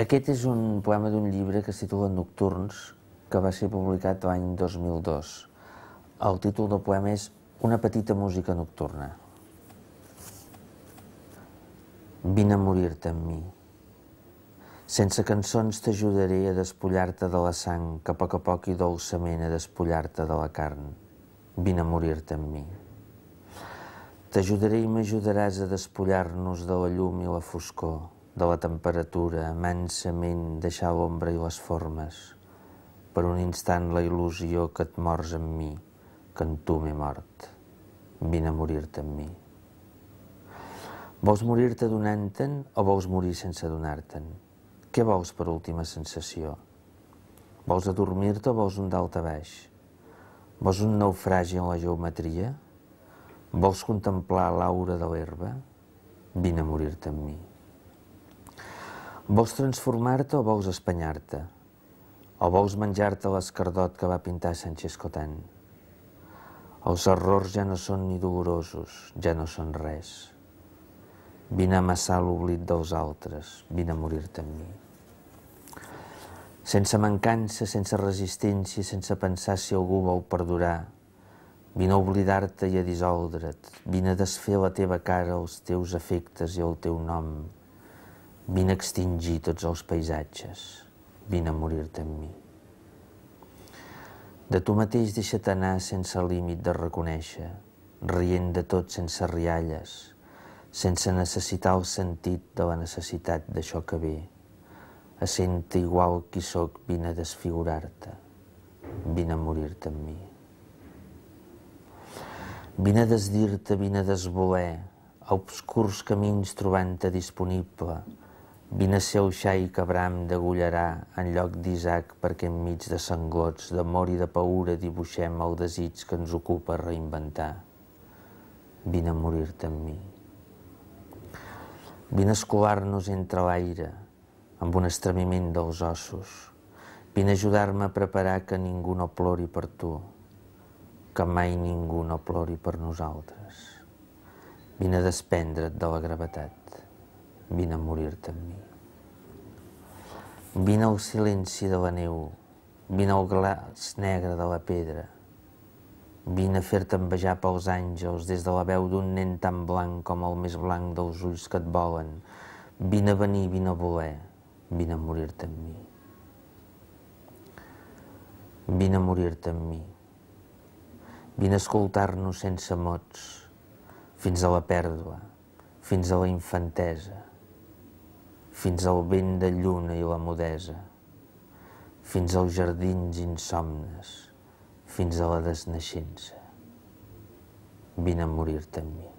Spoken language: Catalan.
Aquest és un poema d'un llibre que es titula Nocturns, que va ser publicat l'any 2002. El títol del poema és Una petita música nocturna. Vine a morir-te amb mi. Sense cançons t'ajudaré a despullar-te de la sang, que a poc a poc i dolçament a despullar-te de la carn. Vine a morir-te amb mi. T'ajudaré i m'ajudaràs a despullar-nos de la llum i la foscor, de la temperatura, mansament deixar l'ombra i les formes. Per un instant la il·lusió que et mors amb mi, que en tu m'he mort. Vine a morir-te amb mi. Vols morir-te donant-te'n o vols morir sense donar-te'n? Què vols per última sensació? Vols adormir-te o vols un dalt a baix? Vols un naufragi en la geometria? Vols contemplar l'aura de l'herba? Vine a morir-te amb mi. Vols transformar-te o vols espanyar-te? O vols menjar-te l'escardot que va pintar Sánchez Cotán? Els errors ja no són ni dolorosos, ja no són res. Vine a amassar l'oblit dels altres, vine a morir-te amb mi. Sense mancança, sense resistència, sense pensar si algú vol perdurar, Vine a oblidar-te i a dissoldre't. Vine a desfer la teva cara, els teus efectes i el teu nom. Vine a extingir tots els paisatges, vine a morir-te amb mi. De tu mateix deixa't anar sense límit de reconèixer, rient de tot sense rialles, sense necessitar el sentit de la necessitat d'això que ve. Assenta igual qui sóc, vine a desfigurar-te, vine a morir-te amb mi. Vine a desdir-te, vine a desvoler, a obscurs camins trobant-te disponible, Vine a ser el xai que Bram degullarà en lloc d'Isaac perquè enmig de sangots, d'amor i de paura dibuixem el desig que ens ocupa reinventar. Vine a morir-te amb mi. Vine a escolar-nos entre l'aire, amb un estremiment dels ossos. Vine a ajudar-me a preparar que ningú no plori per tu, que mai ningú no plori per nosaltres. Vine a desprendre't de la gravetat. Vine a morir-te amb mi. Vine al silenci de la neu, vine al glaç negre de la pedra, vine a fer-te envejar pels àngels des de la veu d'un nen tan blanc com el més blanc dels ulls que et volen, vine a venir, vine a voler, vine a morir-te amb mi. Vine a morir-te amb mi. Vine a escoltar-nos sense mots, fins a la pèrdua, fins a la infantesa, fins al vent de lluna i la mudesa, fins als jardins insomnes, fins a la desnaixença. Vine a morir-te amb mi.